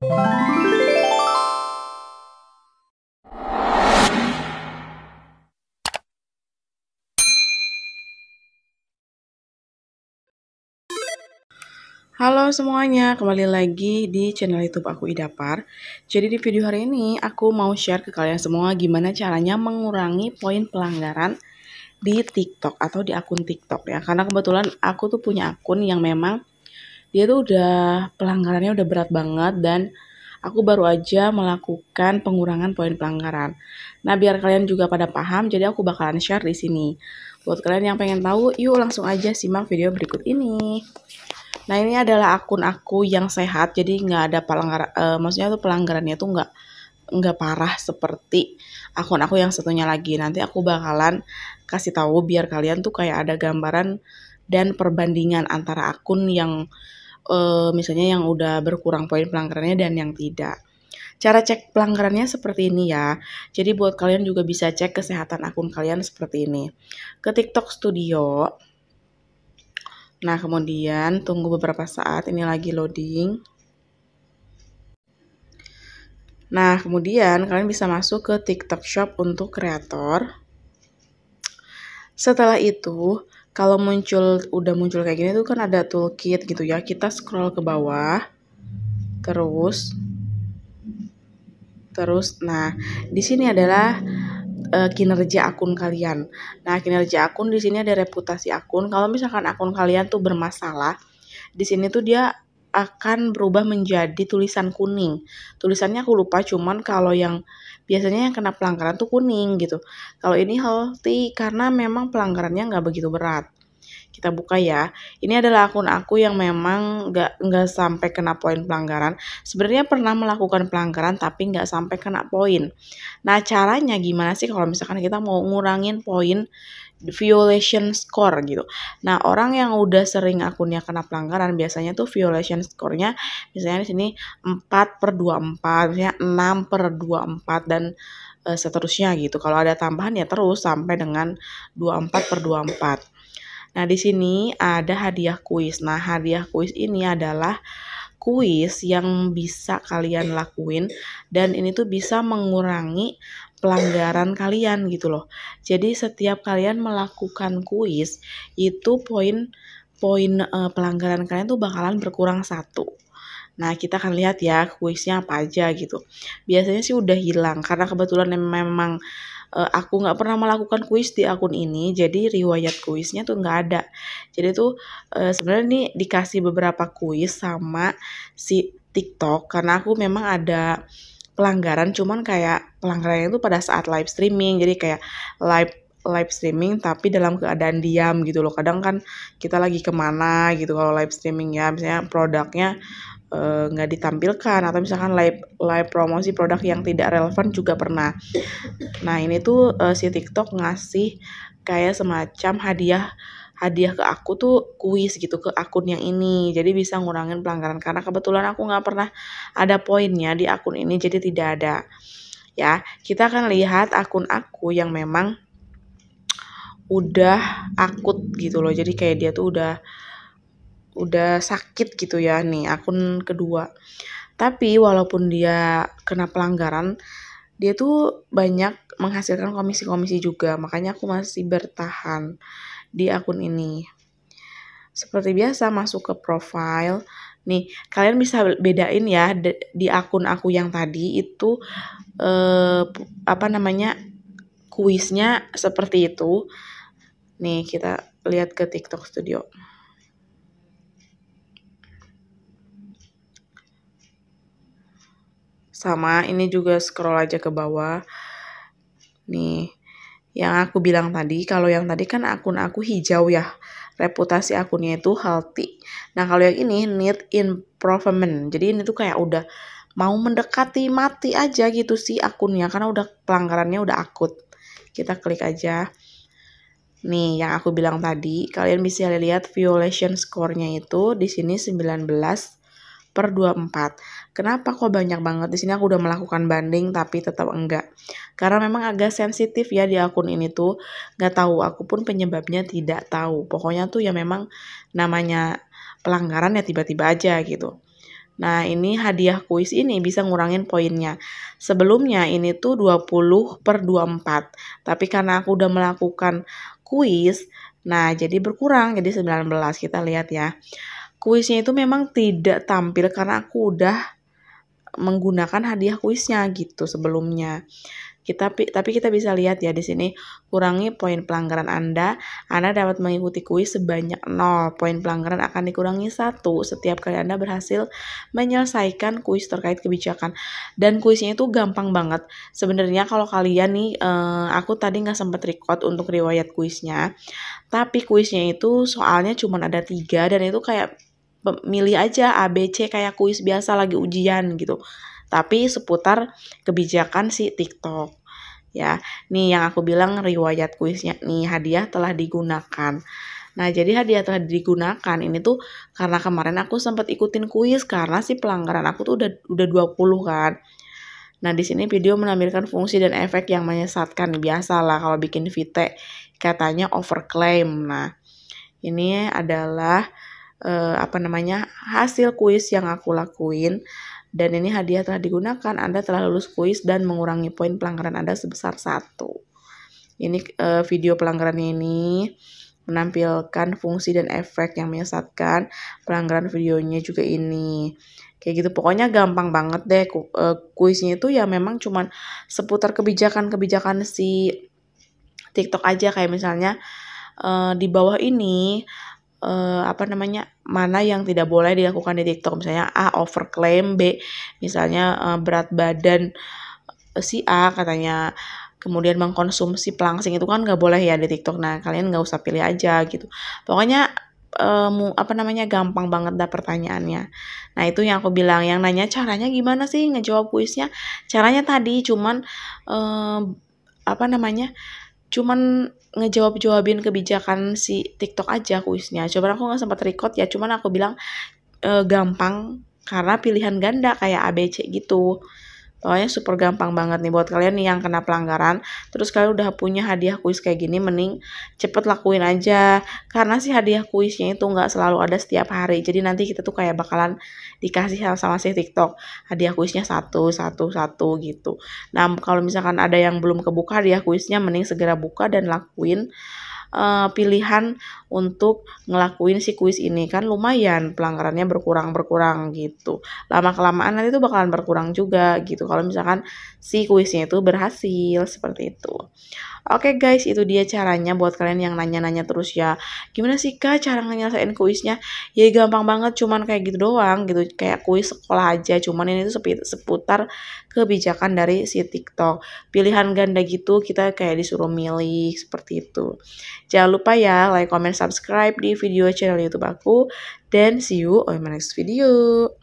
Halo semuanya, kembali lagi di channel YouTube aku Idapar. Jadi di video hari ini aku mau share ke kalian semua gimana caranya mengurangi poin pelanggaran di TikTok atau di akun TikTok ya. Karena kebetulan aku tuh punya akun yang memang dia tuh udah pelanggarannya udah berat banget dan aku baru aja melakukan pengurangan poin pelanggaran. Nah, biar kalian juga pada paham, jadi aku bakalan share di sini. Buat kalian yang pengen tahu, yuk langsung aja simak video berikut ini. Nah, ini adalah akun aku yang sehat, jadi nggak ada pelanggaran, uh, eh, maksudnya tuh pelanggarannya tuh nggak nggak parah seperti akun aku yang satunya lagi. Nanti aku bakalan kasih tahu biar kalian tuh kayak ada gambaran dan perbandingan antara akun yang uh, misalnya yang udah berkurang poin pelanggarannya dan yang tidak. Cara cek pelanggarannya seperti ini ya. Jadi buat kalian juga bisa cek kesehatan akun kalian seperti ini. Ke TikTok Studio. Nah, kemudian tunggu beberapa saat, ini lagi loading. Nah, kemudian kalian bisa masuk ke TikTok Shop untuk kreator. Setelah itu, kalau muncul udah muncul kayak gini tuh kan ada toolkit gitu ya kita scroll ke bawah terus terus nah di sini adalah eh, kinerja akun kalian nah kinerja akun di sini ada reputasi akun kalau misalkan akun kalian tuh bermasalah di sini tuh dia akan berubah menjadi tulisan kuning. Tulisannya aku lupa, cuman kalau yang biasanya yang kena pelanggaran tuh kuning gitu. Kalau ini healthy karena memang pelanggarannya nggak begitu berat kita buka ya. Ini adalah akun aku yang memang nggak nggak sampai kena poin pelanggaran. Sebenarnya pernah melakukan pelanggaran tapi nggak sampai kena poin. Nah caranya gimana sih kalau misalkan kita mau ngurangin poin violation score gitu. Nah, orang yang udah sering akunnya kena pelanggaran biasanya tuh violation score-nya misalnya di sini 4 per 24, misalnya 6 per 24 dan eh, seterusnya gitu. Kalau ada tambahan ya terus sampai dengan 24 per 24. Nah, di sini ada hadiah kuis. Nah, hadiah kuis ini adalah kuis yang bisa kalian lakuin dan ini tuh bisa mengurangi pelanggaran kalian gitu loh. Jadi setiap kalian melakukan kuis itu poin poin uh, pelanggaran kalian tuh bakalan berkurang satu. Nah, kita akan lihat ya kuisnya apa aja gitu. Biasanya sih udah hilang karena kebetulan memang uh, aku nggak pernah melakukan kuis di akun ini jadi riwayat kuisnya tuh nggak ada jadi tuh uh, sebenarnya nih dikasih beberapa kuis sama si TikTok karena aku memang ada pelanggaran cuman kayak pelanggarannya itu pada saat live streaming jadi kayak live live streaming tapi dalam keadaan diam gitu loh kadang kan kita lagi kemana gitu kalau live streaming ya misalnya produknya Eh, nggak uh, ditampilkan atau misalkan live live promosi produk yang tidak relevan juga pernah. Nah ini tuh uh, si TikTok ngasih kayak semacam hadiah hadiah ke aku tuh kuis gitu ke akun yang ini jadi bisa ngurangin pelanggaran karena kebetulan aku nggak pernah ada poinnya di akun ini jadi tidak ada ya kita akan lihat akun aku yang memang udah akut gitu loh jadi kayak dia tuh udah udah sakit gitu ya nih akun kedua. Tapi walaupun dia kena pelanggaran, dia tuh banyak menghasilkan komisi-komisi juga, makanya aku masih bertahan di akun ini. Seperti biasa masuk ke profile. Nih, kalian bisa bedain ya di akun aku yang tadi itu eh, apa namanya? kuisnya seperti itu. Nih, kita lihat ke TikTok Studio. sama ini juga scroll aja ke bawah nih yang aku bilang tadi kalau yang tadi kan akun aku hijau ya reputasi akunnya itu healthy nah kalau yang ini need improvement jadi ini tuh kayak udah mau mendekati mati aja gitu sih akunnya karena udah pelanggarannya udah akut kita klik aja Nih, yang aku bilang tadi, kalian bisa lihat violation score-nya itu di sini 19 per 24. Kenapa kok banyak banget di sini aku udah melakukan banding tapi tetap enggak? Karena memang agak sensitif ya di akun ini tuh. Nggak tahu, aku pun penyebabnya tidak tahu. Pokoknya tuh ya memang namanya pelanggaran ya tiba-tiba aja gitu. Nah, ini hadiah kuis ini bisa ngurangin poinnya. Sebelumnya ini tuh 20 per 24. Tapi karena aku udah melakukan kuis, nah jadi berkurang jadi 19. Kita lihat ya. Kuisnya itu memang tidak tampil karena aku udah menggunakan hadiah kuisnya gitu sebelumnya. Kita tapi kita bisa lihat ya di sini kurangi poin pelanggaran Anda. Anda dapat mengikuti kuis sebanyak 0. Poin pelanggaran akan dikurangi satu setiap kali Anda berhasil menyelesaikan kuis terkait kebijakan. Dan kuisnya itu gampang banget. Sebenarnya kalau kalian nih eh, aku tadi nggak sempat record untuk riwayat kuisnya. Tapi kuisnya itu soalnya cuma ada tiga dan itu kayak milih aja abc kayak kuis biasa lagi ujian gitu. Tapi seputar kebijakan si TikTok. Ya, nih yang aku bilang riwayat kuisnya nih hadiah telah digunakan. Nah, jadi hadiah telah digunakan ini tuh karena kemarin aku sempat ikutin kuis karena si pelanggaran aku tuh udah udah 20 kan. Nah, di sini video menampilkan fungsi dan efek yang menyesatkan biasalah kalau bikin VT katanya overclaim. Nah, ini adalah uh, apa namanya hasil kuis yang aku lakuin dan ini hadiah telah digunakan Anda telah lulus kuis dan mengurangi poin pelanggaran Anda sebesar satu ini uh, video pelanggaran ini menampilkan fungsi dan efek yang menyesatkan pelanggaran videonya juga ini kayak gitu pokoknya gampang banget deh ku, uh, kuisnya itu ya memang cuman seputar kebijakan-kebijakan si TikTok aja kayak misalnya uh, di bawah ini uh, apa namanya mana yang tidak boleh dilakukan di TikTok misalnya A overclaim B misalnya uh, berat badan eh, si A katanya kemudian mengkonsumsi pelangsing itu kan nggak boleh ya di TikTok nah kalian nggak usah pilih aja gitu pokoknya um, apa namanya gampang banget dah pertanyaannya nah itu yang aku bilang yang nanya caranya gimana sih ngejawab kuisnya caranya tadi cuman um, apa namanya cuman ngejawab-jawabin kebijakan si TikTok aja kuisnya. Coba aku nggak sempat record ya, cuman aku bilang e, gampang karena pilihan ganda kayak ABC gitu. Pokoknya super gampang banget nih buat kalian nih yang kena pelanggaran. Terus kalian udah punya hadiah kuis kayak gini, mending cepet lakuin aja. Karena sih hadiah kuisnya itu nggak selalu ada setiap hari. Jadi nanti kita tuh kayak bakalan dikasih sama, -sama si TikTok. Hadiah kuisnya satu, satu, satu gitu. Nah kalau misalkan ada yang belum kebuka hadiah kuisnya, mending segera buka dan lakuin uh, pilihan untuk ngelakuin si kuis ini kan lumayan pelanggarannya berkurang berkurang gitu lama kelamaan nanti tuh bakalan berkurang juga gitu kalau misalkan si kuisnya itu berhasil seperti itu oke okay, guys itu dia caranya buat kalian yang nanya-nanya terus ya gimana sih kak cara ngelesain kuisnya ya gampang banget cuman kayak gitu doang gitu kayak kuis sekolah aja cuman ini tuh seputar kebijakan dari si TikTok pilihan ganda gitu kita kayak disuruh milih seperti itu Jangan lupa ya like, comment, subscribe di video channel YouTube aku. Dan see you on my next video.